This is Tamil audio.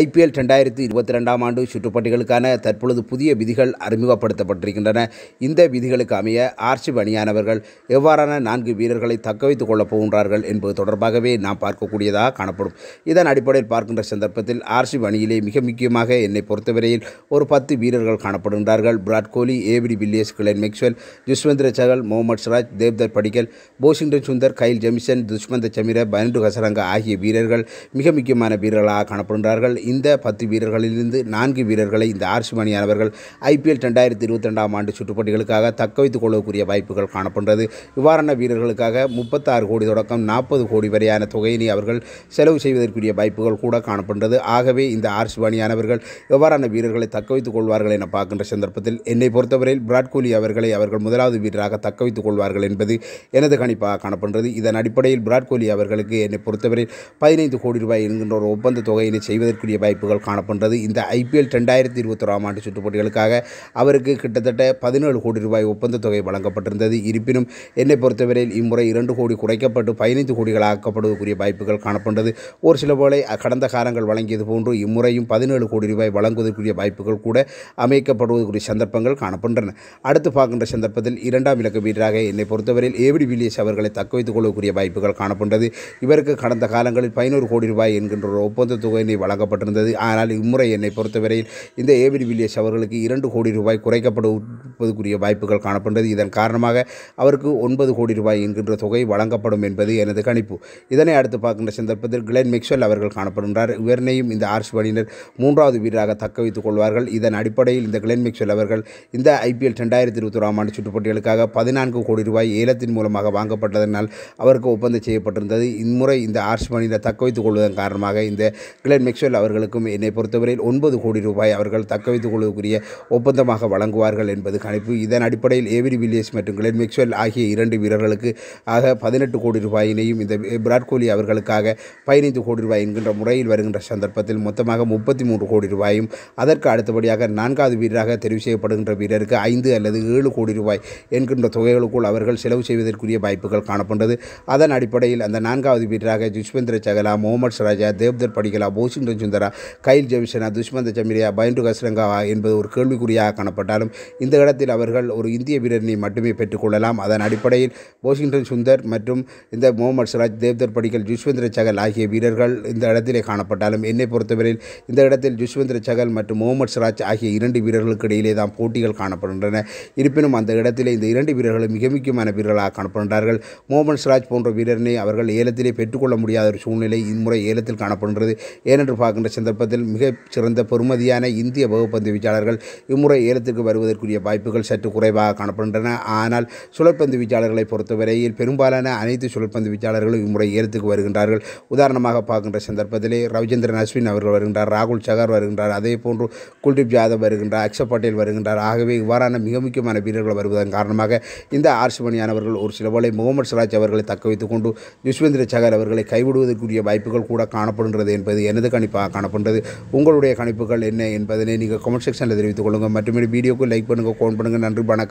ஐபிஎல் ரெண்டாயிரத்தி இருபத்தி ரெண்டாம் ஆண்டு சுற்றுப்பட்டிகளுக்கான தற்பொழுது புதிய விதிகள் அறிமுகப்படுத்தப்பட்டிருக்கின்றன இந்த விதிகளுக்கு அமைய ஆர்சிப் அணியானவர்கள் எவ்வாறான நான்கு வீரர்களை தக்க வைத்துக் கொள்ளப் போகின்றார்கள் என்பது தொடர்பாகவே நாம் பார்க்கக்கூடியதாக காணப்படும் இதன் அடிப்படையில் பார்க்கின்ற சந்தர்ப்பத்தில் ஆர்சிப் அணியிலே மிக முக்கியமாக என்னை பொறுத்தவரையில் ஒரு பத்து வீரர்கள் காணப்படுகின்றார்கள் Virat Kohli AB de Villiers Glenn Maxwell Yuzvendra Chahal Mohammed Siraj Devdutt Padikkal Washington Sundar Kyle Jamieson Dushmantha Chameera Wanindu Hasaranga ஆகிய வீரர்கள் மிக முக்கியமான வீரர்களாக காணப்படுகின்றார்கள் இந்த பத்து வீரர்களிலிருந்து நான்கு வீரர்களை இந்த ஆர்சிமணியானவர்கள் ஐபிஎல் ரெண்டாயிரத்தி இருபத்தி ரெண்டாம் ஆண்டு சுற்றுப்பட்டிகளுக்காக தக்க வைத்துக் கொள்ளக்கூடிய வாய்ப்புகள் காணப்படுகிறது இவ்வாறான வீரர்களுக்காக முப்பத்தாறு கோடி தொடக்கம் நாற்பது கோடி வரையான தொகையினை அவர்கள் செலவு செய்வதற்குரிய வாய்ப்புகள் கூட காணப்படுகிறது ஆகவே இந்த ஆர்சிமணியானவர்கள் எவ்வாறான வீரர்களை தக்க வைத்துக் கொள்வார்கள் என பார்க்கின்ற சந்தர்ப்பத்தில் என்னை பொறுத்தவரையில் விராட் கோலி அவர்களை அவர்கள் முதலாவது வீரராக தக்க வைத்துக் கொள்வார்கள் என்பது எனது கணிப்பாக காணப்படுகிறது இதன் அடிப்படையில் விராட் கோலி அவர்களுக்கு என்னை பொறுத்தவரை பதினைந்து கோடி ரூபாய் என்கின்ற ஒரு ஒப்பந்த தொகையினை செய்வதற்கு வரக்கூடிய வாய்ப்புகள் காணப்படுறது இந்த ஐபிஎல் ரெண்டாயிரத்தி இருபத்தொராம் ஆண்டு சுற்றுப்போட்டிகளுக்காக அவருக்கு கிட்டத்தட்ட பதினேழு கோடி ரூபாய் ஒப்பந்த தொகை வழங்கப்பட்டிருந்தது இருப்பினும் என்னை பொறுத்தவரையில் இம்முறை இரண்டு கோடி குறைக்கப்பட்டு பதினைந்து கோடிகளாக்கப்படுவதற்குரிய வாய்ப்புகள் காணப்படுறது ஒரு சில போலே கடந்த காலங்கள் வழங்கியது போன்று இம்முறையும் பதினேழு கோடி ரூபாய் வழங்குவதற்குரிய வாய்ப்புகள் கூட அமைக்கப்படுவதற்குரிய சந்தர்ப்பங்கள் காணப்படுகின்றன அடுத்து பார்க்கின்ற சந்தர்ப்பத்தில் இரண்டாம் இலக்கு வீரராக என்னை பொறுத்தவரையில் ஏவிடி வில்லியஸ் அவர்களை தக்க வைத்துக் கொள்ளக்கூடிய வாய்ப்புகள் காணப்படுகிறது இவருக்கு கடந்த காலங்களில் பதினோரு கோடி ரூபாய் என்கின்ற ஒரு ஒப்பந்த தொகையினை வழங்கப்பட்டு அறிவிக்கப்பட்டிருந்தது ஆனால் இம்முறை என்னை பொறுத்தவரையில் இந்த ஏபிடி வில்லியஸ் அவர்களுக்கு இரண்டு கோடி ரூபாய் குறைக்கப்படுவதற்குரிய வாய்ப்புகள் காணப்படுகிறது இதன் காரணமாக அவருக்கு ஒன்பது கோடி ரூபாய் என்கின்ற தொகை வழங்கப்படும் என்பது எனது கணிப்பு இதனை அடுத்து பார்க்கின்ற சந்தர்ப்பத்தில் கிளென் மிக்ஸ்வெல் அவர்கள் காணப்படுகின்றார் இவரனையும் இந்த ஆர்ஷ் வழியினர் மூன்றாவது வீரராக தக்க வைத்துக் கொள்வார்கள் இதன் அடிப்படையில் இந்த கிளென் மிக்சுவல் அவர்கள் இந்த ஐபிஎல் ரெண்டாயிரத்தி இருபத்தி ஒராம் ஆண்டு சுற்றுப்போட்டிகளுக்காக பதினான்கு கோடி ரூபாய் ஏலத்தின் மூலமாக வாங்கப்பட்டதனால் அவருக்கு ஒப்பந்தம் செய்யப்பட்டிருந்தது இம்முறை இந்த ஆர்ஷ் வழியினர் தக்க வைத்துக் கொள்வதன் காரணமாக இந்த கிளென் மிக்சுவல் அவர் அவர்களுக்கும் என்னை பொறுத்தவரையில் ஒன்பது கோடி ரூபாய் அவர்கள் தக்க வைத்துக் கொள்வதற்குரிய ஒப்பந்தமாக வழங்குவார்கள் என்பது கணிப்பு இதன் அடிப்படையில் ஏவிரி வில்லியர்ஸ் மற்றும் கிளென் மிக்ஸ்வெல் ஆகிய இரண்டு வீரர்களுக்கு ஆக பதினெட்டு கோடி ரூபாயினையும் இந்த விராட் கோலி அவர்களுக்காக பதினைந்து கோடி ரூபாய் என்கின்ற முறையில் வருகின்ற சந்தர்ப்பத்தில் மொத்தமாக முப்பத்தி மூன்று கோடி ரூபாயும் அதற்கு அடுத்தபடியாக நான்காவது வீரராக தெரிவு செய்யப்படுகின்ற வீரருக்கு ஐந்து அல்லது ஏழு கோடி ரூபாய் என்கின்ற தொகைகளுக்குள் அவர்கள் செலவு செய்வதற்குரிய வாய்ப்புகள் காணப்பட்டது அதன் அடிப்படையில் அந்த நான்காவது வீரராக ஜுஷ்வேந்திர சகலா முகமது சராஜா தேவ்தர் படிகலா வாஷிங்டன் ஜெயசுந்தரா கைல் ஜெமிஷனா துஷ்மந்த சமிரியா பயண்டு கஸ்ரங்காவா என்பது ஒரு கேள்விக்குறியாக காணப்பட்டாலும் இந்த இடத்தில் அவர்கள் ஒரு இந்திய வீரனை மட்டுமே பெற்றுக்கொள்ளலாம் அதன் அடிப்படையில் வாஷிங்டன் சுந்தர் மற்றும் இந்த முகமது சிராஜ் தேவ்தர் படிகள் ஜுஷ்வந்திர சகல் ஆகிய வீரர்கள் இந்த இடத்திலே காணப்பட்டாலும் என்னை பொறுத்தவரையில் இந்த இடத்தில் ஜுஷ்வந்திர சகல் மற்றும் முகமது சிராஜ் ஆகிய இரண்டு வீரர்களுக்கு இடையிலே தான் போட்டிகள் காணப்படுகின்றன இருப்பினும் அந்த இடத்திலே இந்த இரண்டு வீரர்களும் மிக முக்கியமான வீரர்களாக காணப்படுகின்றார்கள் முகமது சிராஜ் போன்ற வீரனை அவர்கள் ஏலத்திலே பெற்றுக்கொள்ள முடியாத ஒரு சூழ்நிலை இம்முறை ஏலத்தில் காணப்படுகிறது ஏனென்று பார்க்க கொண்டிருக்கின்ற சந்தர்ப்பத்தில் மிகச் சிறந்த பெறுமதியான இந்திய பகுப்பந்து வீச்சாளர்கள் இம்முறை ஏலத்திற்கு வருவதற்குரிய வாய்ப்புகள் சற்று குறைவாக காணப்படுகின்றன ஆனால் சுழற்பந்து வீச்சாளர்களை பொறுத்தவரையில் பெரும்பாலான அனைத்து சுழற்பந்து வீச்சாளர்களும் இம்முறை ஏலத்துக்கு வருகின்றார்கள் உதாரணமாக பார்க்கின்ற சந்தர்ப்பத்திலே ரவிச்சந்திரன் அஸ்வின் அவர்கள் வருகின்றார் ராகுல் சகர் வருகின்றார் அதே போன்று குல்தீப் ஜாதவ் வருகின்றார் அக்ஷப் பட்டேல் வருகின்றார் ஆகவே இவ்வாறான மிக முக்கியமான வீரர்கள் வருவதன் காரணமாக இந்த ஆர்சிமணியானவர்கள் ஒரு சில வேளை முகமது சிராஜ் அவர்களை தக்க வைத்துக் கொண்டு யுஸ்வேந்திர சகர் அவர்களை கைவிடுவதற்குரிய வாய்ப்புகள் கூட காணப்படுகின்றது என்பது எனது கணிப்பாக சிறப்பாக காணப்படுறது உங்களுடைய கணிப்புகள் என்ன என்பதனை நீங்கள் கமெண்ட் செக்ஷனில் தெரிவித்துக் கொள்ளுங்கள் மற்றும் வீடியோக்கு லைக் பண்ணுங்கள் கோன் பண்ணுங்கள் நன்றி வணக்கம்